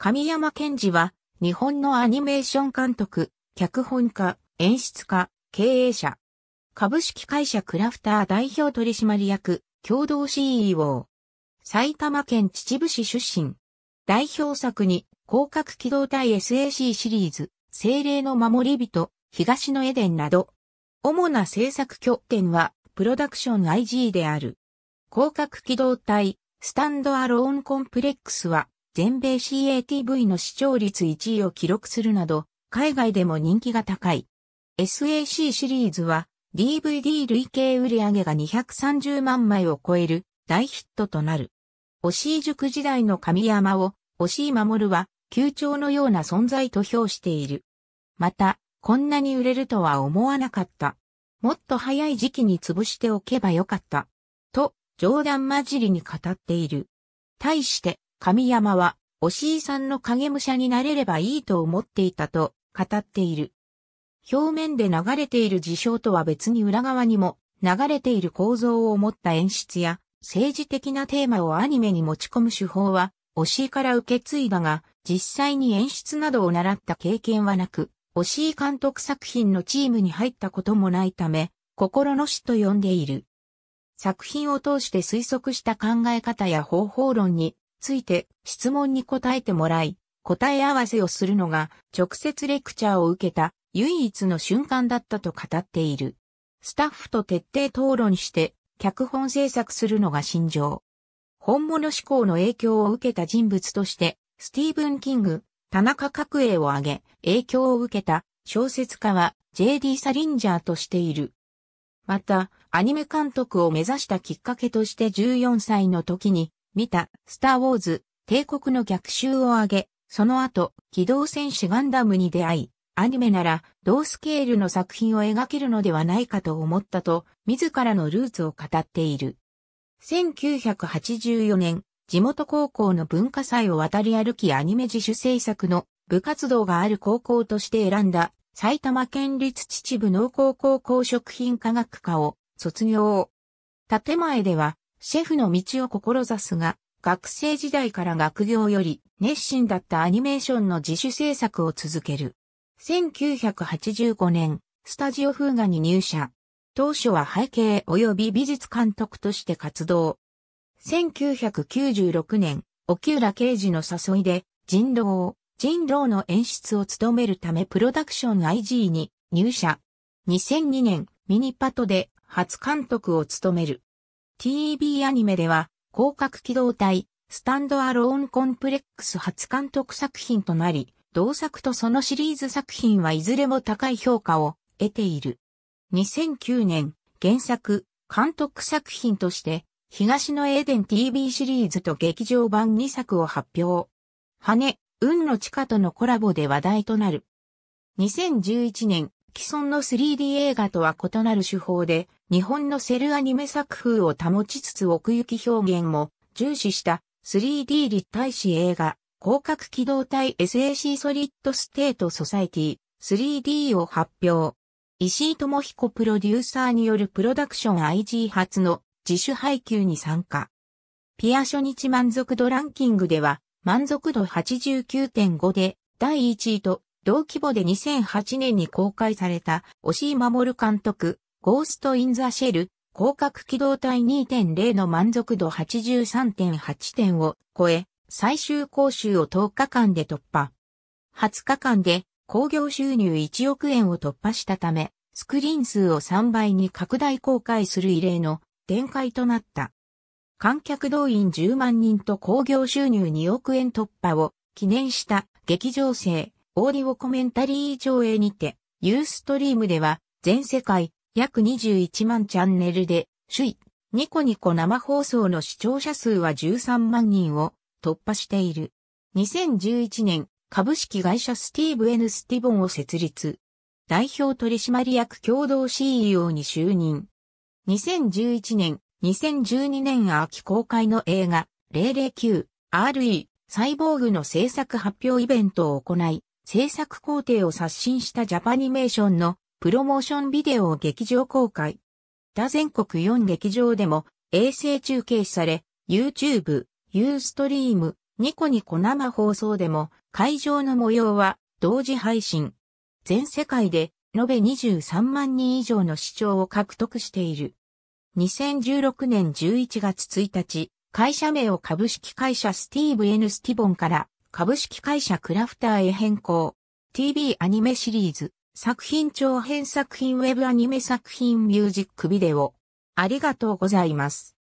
神山健治は、日本のアニメーション監督、脚本家、演出家、経営者。株式会社クラフター代表取締役、共同 CEO。埼玉県秩父市出身。代表作に、広角機動隊 SAC シリーズ、精霊の守り人、東のエデンなど。主な制作拠点は、プロダクション IG である。広角機動隊、スタンドアローンコンプレックスは、全米 CATV の視聴率1位を記録するなど、海外でも人気が高い。SAC シリーズは DVD 累計売上が230万枚を超える大ヒットとなる。押い塾時代の神山を押い守るは球長のような存在と評している。また、こんなに売れるとは思わなかった。もっと早い時期に潰しておけばよかった。と、冗談交じりに語っている。対して、神山は、おしいさんの影武者になれればいいと思っていたと語っている。表面で流れている事象とは別に裏側にも流れている構造を持った演出や政治的なテーマをアニメに持ち込む手法はおしいから受け継いだが実際に演出などを習った経験はなくおしい監督作品のチームに入ったこともないため心の師と呼んでいる。作品を通して推測した考え方や方法論について質問に答えてもらい、答え合わせをするのが直接レクチャーを受けた唯一の瞬間だったと語っている。スタッフと徹底討論して脚本制作するのが心情。本物志向の影響を受けた人物として、スティーブン・キング、田中角栄を挙げ、影響を受けた小説家は J.D. サリンジャーとしている。また、アニメ監督を目指したきっかけとして14歳の時に見た、スター・ウォーズ、帝国の逆襲を挙げ、その後、機動戦士ガンダムに出会い、アニメなら同スケールの作品を描けるのではないかと思ったと、自らのルーツを語っている。1984年、地元高校の文化祭を渡り歩きアニメ自主制作の部活動がある高校として選んだ埼玉県立秩父農工高校食品科学科を卒業。建前ではシェフの道を志すが、学生時代から学業より熱心だったアニメーションの自主制作を続ける。1985年、スタジオフーガに入社。当初は背景及び美術監督として活動。1996年、沖浦刑事の誘いで、人狼、人狼の演出を務めるためプロダクション IG に入社。2002年、ミニパトで初監督を務める。TV アニメでは、広角機動隊、スタンドアローンコンプレックス初監督作品となり、同作とそのシリーズ作品はいずれも高い評価を得ている。2009年、原作、監督作品として、東のエーデン TV シリーズと劇場版2作を発表。羽、運の地下とのコラボで話題となる。2011年、既存の 3D 映画とは異なる手法で、日本のセルアニメ作風を保ちつつ奥行き表現も重視した 3D 立体視映画、広角機動隊 SAC ソリッドステートソサイティ 3D を発表。石井智彦プロデューサーによるプロダクション IG 初の自主配給に参加。ピア初日満足度ランキングでは満足度89.5で第1位と同規模で2008年に公開された押井守監督ゴースト・イン・ザ・シェル、広角機動隊2.0の満足度83.8点を超え、最終講習を10日間で突破。20日間で興行収入1億円を突破したため、スクリーン数を3倍に拡大公開する異例の展開となった。観客動員10万人と興行収入2億円突破を記念した劇場生オーディオコメンタリー上映にて、ユーストリームでは全世界約21万チャンネルで、首位、ニコニコ生放送の視聴者数は13万人を突破している。2011年、株式会社スティーブ・エヌスティボンを設立。代表取締役共同 CEO に就任。2011年、2012年秋公開の映画、009、RE、サイボーグの制作発表イベントを行い、制作工程を刷新したジャパニメーションのプロモーションビデオを劇場公開。他全国4劇場でも衛星中継され、YouTube、Ustream、ニコニコ生放送でも会場の模様は同時配信。全世界で延べ23万人以上の視聴を獲得している。2016年11月1日、会社名を株式会社スティーブ・エヌスティボンから株式会社クラフターへ変更。TV アニメシリーズ、作品長編作品ウェブアニメ作品ミュージックビデオ。ありがとうございます。